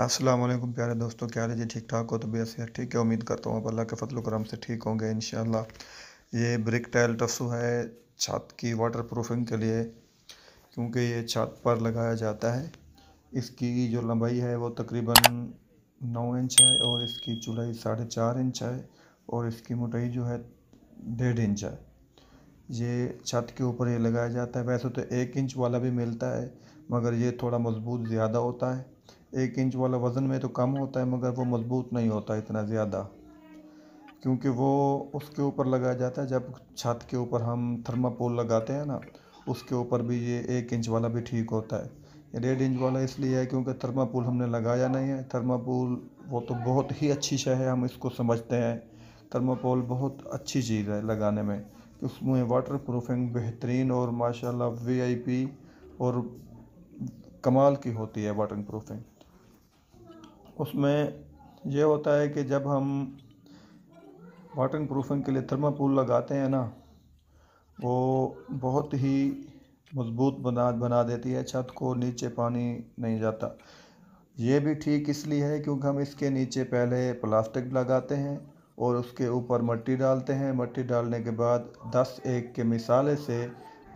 अस्सलाम वालेकुम प्यारे दोस्तों क्या जी ठीक ठाक हो भी ऐसे ठीक है उम्मीद करता हूँ आप अल्लाह के फजल करम से ठीक होंगे इन ये ब्रिक टाइल टफसू है छत की वाटर प्रूफिंग के लिए क्योंकि ये छत पर लगाया जाता है इसकी जो लंबाई है वो तकरीबन नौ इंच है और इसकी चौड़ाई साढ़े चार इंच है और इसकी मोटाई जो है डेढ़ इंच है ये छत के ऊपर ये लगाया जाता है वैसे तो एक इंच वाला भी मिलता है मगर ये थोड़ा मज़बूत ज़्यादा होता है एक इंच वाला वज़न में तो कम होता है मगर वो मज़बूत नहीं होता इतना ज़्यादा क्योंकि वो उसके ऊपर लगाया जाता है जब छत के ऊपर हम थर्मापोल लगाते हैं ना उसके ऊपर भी ये एक इंच वाला भी ठीक होता है डेढ़ इंच वाला इसलिए है क्योंकि थर्मापोल हमने लगाया नहीं है थर्मापोल वो तो बहुत ही अच्छी शह है हम इसको समझते हैं थर्मापोल बहुत अच्छी चीज़ है लगाने में उसमें वाटर प्रूफिंग बेहतरीन और माशाल्लाह वीआईपी और कमाल की होती है वाटर प्रूफिंग उसमें यह होता है कि जब हम वाटर प्रूफिंग के लिए थर्मापूल लगाते हैं ना वो बहुत ही मज़बूत बना बना देती है छत को नीचे पानी नहीं जाता ये भी ठीक इसलिए है क्योंकि हम इसके नीचे पहले प्लास्टिक लगाते हैं और उसके ऊपर मट्टी डालते हैं मट्टी डालने के बाद दस एक के मिसाले से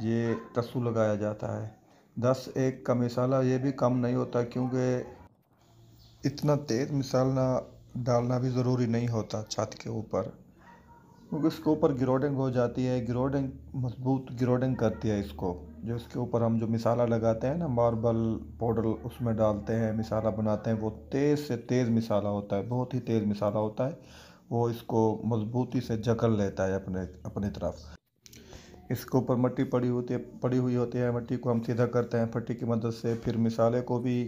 ये तस्सू लगाया जाता है दस एक का मिसाला ये भी कम नहीं होता क्योंकि इतना तेज़ मिसाल ना डालना भी ज़रूरी नहीं होता छत के ऊपर क्योंकि इसके ऊपर ग्रोडिंग हो जाती है ग्रोडिंग मजबूत ग्रोडिंग करती है इसको जो इसके ऊपर हम जो मिसाला लगाते हैं ना मार्बल पाउडर उसमें डालते हैं मिसाला बनाते हैं वो तेज़ से तेज़ मिसाला होता है बहुत ही तेज़ मिसाला होता है वो इसको मजबूती से जकड़ लेता है अपने अपनी तरफ इसके ऊपर मट्टी पड़ी होती है पड़ी हुई होती है मट्टी को हम सीधा करते हैं फट्टी की मदद से फिर मिसाले को भी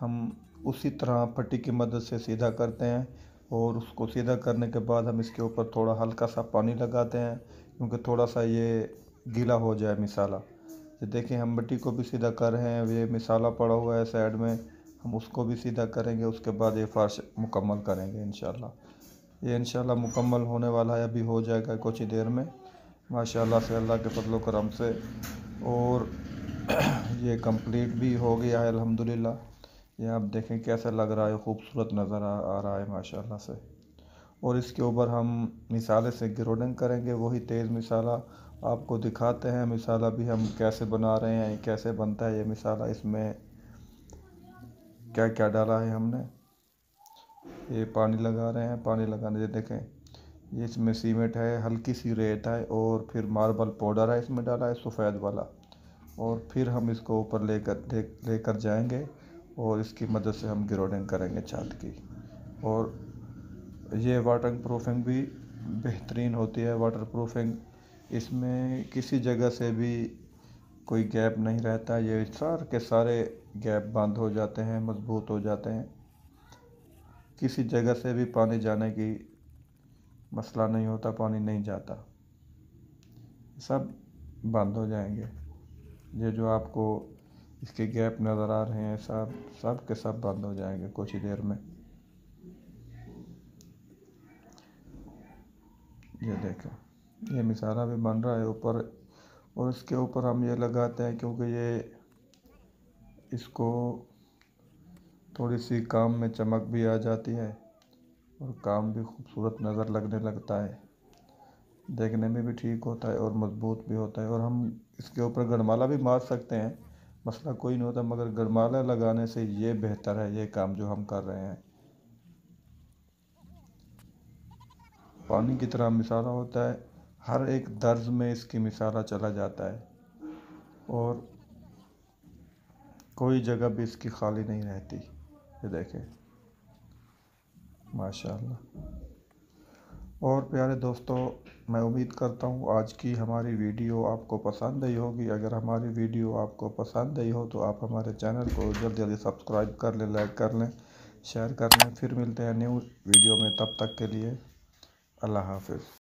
हम उसी तरह पट्टी की मदद से सीधा करते हैं और उसको सीधा करने के बाद हम इसके ऊपर थोड़ा हल्का सा पानी लगाते हैं क्योंकि थोड़ा सा ये गीला हो जाए मिसाला ये देखें हम मिट्टी को भी सीधा कर रहे हैं ये मिसाला पड़ा हुआ है साइड में हम उसको भी सीधा करेंगे उसके बाद ये फर्श मुकम्मल करेंगे इन ये इन मुकम्मल होने वाला है अभी हो जाएगा कुछ ही देर में माशाल्लाह से अल्लाह के फजलो करम से और ये कंप्लीट भी हो गया है अलहमदिल्ला ये आप देखें कैसा लग रहा है खूबसूरत नज़र आ, रहा है माशाल्लाह से और इसके ऊपर हम मिसाले से ग्रोडिंग करेंगे वही तेज़ मिसाला आपको दिखाते हैं मिसाला भी हम कैसे बना रहे हैं कैसे बनता है ये मिसाला इसमें क्या क्या डाला है हमने ये पानी लगा रहे हैं पानी लगाने से देखें ये इसमें सीमेंट है हल्की सी रेत है और फिर मार्बल पाउडर है इसमें डाला है सफ़ेद वाला और फिर हम इसको ऊपर लेकर लेकर जाएंगे और इसकी मदद से हम ग्रोडिंग करेंगे चांद की और ये वाटर प्रूफिंग भी बेहतरीन होती है वाटर प्रूफिंग इसमें किसी जगह से भी कोई गैप नहीं रहता ये सार के सारे गैप बंद हो जाते हैं मजबूत हो जाते हैं किसी जगह से भी पानी जाने की मसला नहीं होता पानी नहीं जाता सब बंद हो जाएंगे ये जो आपको इसके गैप नज़र आ रहे हैं सब सब के सब बंद हो जाएंगे कुछ ही देर में ये देखें ये मिसारा भी बन रहा है ऊपर और इसके ऊपर हम ये लगाते हैं क्योंकि ये इसको थोड़ी सी काम में चमक भी आ जाती है और काम भी खूबसूरत नज़र लगने लगता है देखने में भी ठीक होता है और मज़बूत भी होता है और हम इसके ऊपर गरमाला भी मार सकते हैं मसला कोई नहीं होता मगर गरमाला लगाने से ये बेहतर है ये काम जो हम कर रहे हैं पानी की तरह मिसाला होता है हर एक दर्ज में इसकी मिसाला चला जाता है और कोई जगह भी इसकी खाली नहीं रहती ये देखें माशाल्लाह और प्यारे दोस्तों मैं उम्मीद करता हूँ आज की हमारी वीडियो आपको पसंद आई होगी अगर हमारी वीडियो आपको पसंद आई हो तो आप हमारे चैनल को जल्दी जल्दी सब्सक्राइब कर लें लाइक कर लें शेयर कर लें फिर मिलते हैं न्यू वीडियो में तब तक के लिए अल्लाह हाफिज़